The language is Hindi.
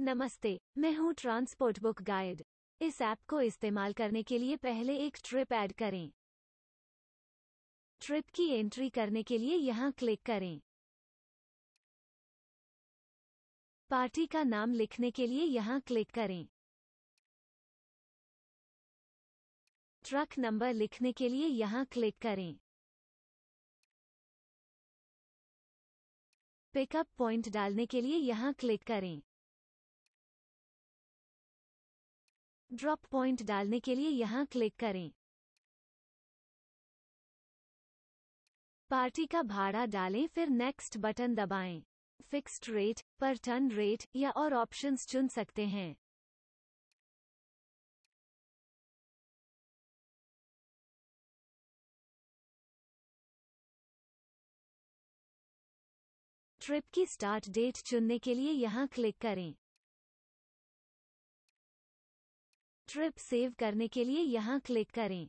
नमस्ते मैं हूँ ट्रांसपोर्ट बुक गाइड इस ऐप को इस्तेमाल करने के लिए पहले एक ट्रिप ऐड करें ट्रिप की एंट्री करने के लिए यहाँ क्लिक करें पार्टी का नाम लिखने के लिए यहाँ क्लिक करें ट्रक नंबर लिखने के लिए यहाँ क्लिक करें पिकअप पॉइंट डालने के लिए यहाँ क्लिक करें ड्रॉप पॉइंट डालने के लिए यहाँ क्लिक करें पार्टी का भाड़ा डालें फिर नेक्स्ट बटन दबाएं। Fixed rate per ton rate या और ऑप्शंस चुन सकते हैं ट्रिप की स्टार्ट डेट चुनने के लिए यहाँ क्लिक करें ट्रिप सेव करने के लिए यहाँ क्लिक करें